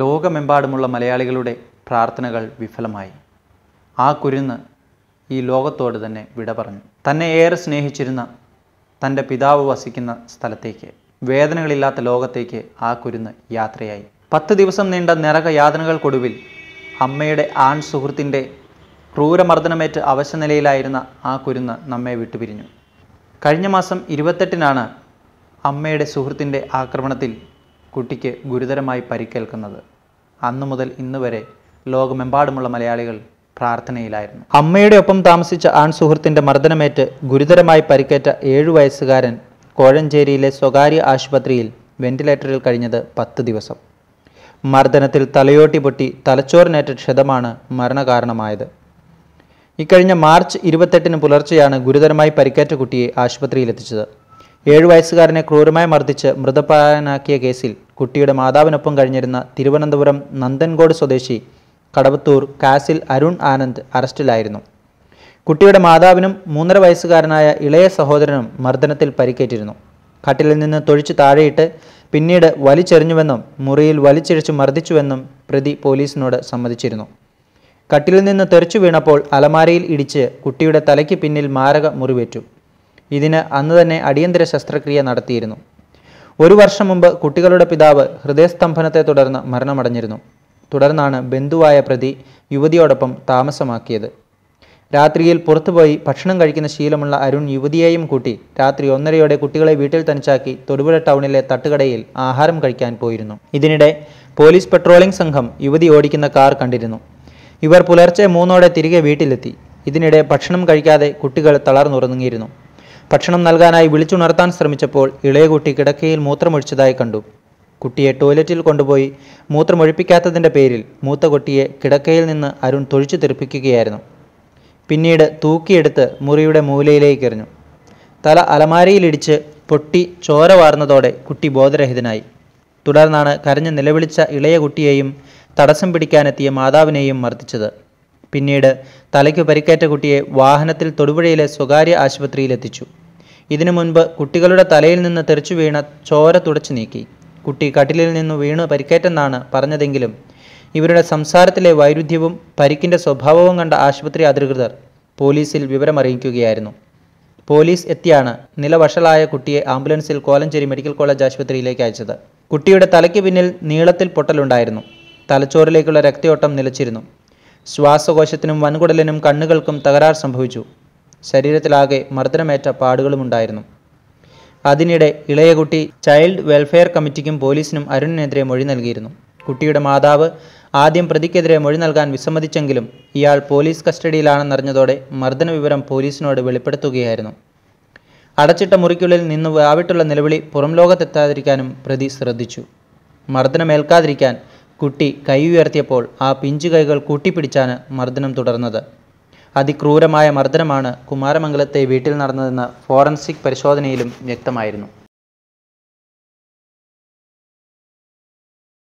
ലോകമെമ്പാടുമുള്ള മലയാളികളുടെ പ്രാർത്ഥനകൾ വിഫലമായി ആ കുരുന്ന് ഈ ലോകത്തോട് തന്നെ വിട പറഞ്ഞു തന്നെ ഏറെ സ്നേഹിച്ചിരുന്ന തൻ്റെ പിതാവ് വസിക്കുന്ന സ്ഥലത്തേക്ക് വേദനകളില്ലാത്ത ലോകത്തേക്ക് ആ കുരുന്ന് യാത്രയായി പത്ത് ദിവസം നീണ്ട നിറക യാതനകൾക്കൊടുവിൽ അമ്മയുടെ ആൺ സുഹൃത്തിൻ്റെ ക്രൂരമർദ്ദനമേറ്റ് നിലയിലായിരുന്ന ആ കുരുന്ന് നമ്മെ വിട്ടുപിരിഞ്ഞു കഴിഞ്ഞ മാസം ഇരുപത്തെട്ടിനാണ് അമ്മയുടെ സുഹൃത്തിൻ്റെ ആക്രമണത്തിൽ കുട്ടിക്ക് ഗുരുതരമായി പരിക്കേൽക്കുന്നത് അന്നു മുതൽ ഇന്ന് വരെ ലോകമെമ്പാടുമുള്ള മലയാളികൾ പ്രാർത്ഥനയിലായിരുന്നു അമ്മയുടെ ഒപ്പം താമസിച്ച ആൺ സുഹൃത്തിൻ്റെ മർദ്ദനമേറ്റ് ഗുരുതരമായി പരിക്കേറ്റ ഏഴു വയസ്സുകാരൻ കോഴഞ്ചേരിയിലെ സ്വകാര്യ ആശുപത്രിയിൽ വെന്റിലേറ്ററിൽ കഴിഞ്ഞത് പത്ത് ദിവസം മർദ്ദനത്തിൽ തലയോട്ടി പൊട്ടി തലച്ചോറിനേറ്റ ക്ഷതമാണ് മരണകാരണമായത് ഇക്കഴിഞ്ഞ മാർച്ച് ഇരുപത്തെട്ടിന് പുലർച്ചെയാണ് ഗുരുതരമായി പരിക്കേറ്റ കുട്ടിയെ ആശുപത്രിയിലെത്തിച്ചത് ഏഴു വയസ്സുകാരനെ ക്രൂരമായി മർദ്ദിച്ച് മൃതപ്രായനാക്കിയ കേസിൽ കുട്ടിയുടെ മാതാവിനൊപ്പം കഴിഞ്ഞിരുന്ന തിരുവനന്തപുരം നന്ദൻകോട് സ്വദേശി കടവത്തൂർ കാസിൽ അരുൺ ആനന്ദ് അറസ്റ്റിലായിരുന്നു കുട്ടിയുടെ മാതാവിനും മൂന്നര വയസ്സുകാരനായ ഇളയ സഹോദരനും മർദ്ദനത്തിൽ പരിക്കേറ്റിരുന്നു കട്ടിലിൽ നിന്ന് തൊഴിച്ച് താഴെയിട്ട് പിന്നീട് വലിച്ചെറിഞ്ഞുവെന്നും മുറിയിൽ വലിച്ചിഴച്ച് മർദ്ദിച്ചുവെന്നും പ്രതി പോലീസിനോട് സമ്മതിച്ചിരുന്നു കട്ടിലിൽ നിന്ന് തെറിച്ചു വീണപ്പോൾ അലമാരയിൽ ഇടിച്ച് കുട്ടിയുടെ തലയ്ക്ക് പിന്നിൽ മാരക മുറിവേറ്റു ഇതിന് അന്ന് തന്നെ അടിയന്തര ശസ്ത്രക്രിയ നടത്തിയിരുന്നു ഒരു വർഷം മുമ്പ് കുട്ടികളുടെ പിതാവ് ഹൃദയസ്തംഭനത്തെ തുടർന്ന് മരണമടഞ്ഞിരുന്നു തുടർന്നാണ് ബന്ധുവായ പ്രതി യുവതിയോടൊപ്പം താമസമാക്കിയത് രാത്രിയിൽ പുറത്തുപോയി ഭക്ഷണം കഴിക്കുന്ന ശീലമുള്ള അരുൺ യുവതിയെയും കൂട്ടി രാത്രി ഒന്നരയോടെ കുട്ടികളെ വീട്ടിൽ തനിച്ചാക്കി തൊടുപുഴ ടൗണിലെ തട്ടുകടയിൽ ആഹാരം കഴിക്കാൻ പോയിരുന്നു ഇതിനിടെ പോലീസ് പെട്രോളിംഗ് സംഘം യുവതി ഓടിക്കുന്ന കാർ കണ്ടിരുന്നു ഇവർ പുലർച്ചെ മൂന്നോടെ തിരികെ വീട്ടിലെത്തി ഇതിനിടെ ഭക്ഷണം കഴിക്കാതെ കുട്ടികൾ തളർന്നുറങ്ങിയിരുന്നു ഭക്ഷണം നൽകാനായി വിളിച്ചുണർത്താൻ ശ്രമിച്ചപ്പോൾ ഇളയ കുട്ടി കിടക്കയിൽ മൂത്രമൊഴിച്ചതായി കണ്ടു കുട്ടിയെ ടോയ്ലറ്റിൽ കൊണ്ടുപോയി മൂത്രമൊഴിപ്പിക്കാത്തതിൻ്റെ പേരിൽ മൂത്ത കുട്ടിയെ കിടക്കയിൽ നിന്ന് അരുൺ തൊഴിച്ചു തെറിപ്പിക്കുകയായിരുന്നു പിന്നീട് തൂക്കിയെടുത്ത് മുറിയുടെ മൂലയിലേക്ക് എറിഞ്ഞു തല അലമാരയിലിടിച്ച് പൊട്ടി ചോര വാർന്നതോടെ കുട്ടി ബോധരഹിതനായി തുടർന്നാണ് കരഞ്ഞ് നിലവിളിച്ച ഇളയ കുട്ടിയെയും തടസ്സം പിടിക്കാനെത്തിയ മാതാവിനെയും മർദ്ദിച്ചത് പിന്നീട് തലയ്ക്ക് പരിക്കേറ്റ കുട്ടിയെ വാഹനത്തിൽ തൊടുപുഴയിലെ സ്വകാര്യ ആശുപത്രിയിലെത്തിച്ചു ഇതിനു മുൻപ് കുട്ടികളുടെ തലയിൽ നിന്ന് തെറിച്ചു വീണ ചോര തുടച്ചു നീക്കി കുട്ടി കട്ടിലിൽ നിന്ന് വീണ് പരിക്കേറ്റെന്നാണ് പറഞ്ഞതെങ്കിലും ഇവരുടെ സംസാരത്തിലെ വൈരുദ്ധ്യവും പരിക്കിൻ്റെ സ്വഭാവവും കണ്ട ആശുപത്രി അധികൃതർ പോലീസിൽ വിവരമറിയിക്കുകയായിരുന്നു പോലീസ് എത്തിയാണ് നിലവഷളായ കുട്ടിയെ ആംബുലൻസിൽ കോലഞ്ചേരി മെഡിക്കൽ കോളേജ് ആശുപത്രിയിലേക്ക് അയച്ചത് കുട്ടിയുടെ തലയ്ക്ക് പിന്നിൽ നീളത്തിൽ പൊട്ടലുണ്ടായിരുന്നു തലച്ചോറിലേക്കുള്ള രക്തയോട്ടം നിലച്ചിരുന്നു ശ്വാസകോശത്തിനും വൻകുടലിനും കണ്ണുകൾക്കും തകരാർ സംഭവിച്ചു ശരീരത്തിലാകെ മർദ്ദനമേറ്റ പാടുകളുമുണ്ടായിരുന്നു അതിനിടെ ഇളയകുട്ടി ചൈൽഡ് വെൽഫെയർ കമ്മിറ്റിക്കും പോലീസിനും അരുണിനെതിരെ മൊഴി നൽകിയിരുന്നു കുട്ടിയുടെ മാതാവ് ആദ്യം പ്രതിക്കെതിരെ മൊഴി നൽകാൻ വിസമ്മതിച്ചെങ്കിലും ഇയാൾ പോലീസ് കസ്റ്റഡിയിലാണെന്നറിഞ്ഞതോടെ മർദ്ദന വിവരം പോലീസിനോട് വെളിപ്പെടുത്തുകയായിരുന്നു അടച്ചിട്ട മുറിക്കുള്ളിൽ നിന്ന് വാവിട്ടുള്ള നിലവിളി പുറം ലോകത്തെത്താതിരിക്കാനും പ്രതി ശ്രദ്ധിച്ചു മർദ്ദനമേൽക്കാതിരിക്കാൻ കുട്ടി കൈ ഉയർത്തിയപ്പോൾ ആ പിഞ്ചു കൈകൾ കൂട്ടിപ്പിടിച്ചാണ് മർദ്ദനം തുടർന്നത് അതിക്രൂരമായ മർദ്ദനമാണ് കുമാരമംഗലത്തെ വീട്ടിൽ നടന്നതെന്ന് ഫോറൻസിക് പരിശോധനയിലും വ്യക്തമായിരുന്നു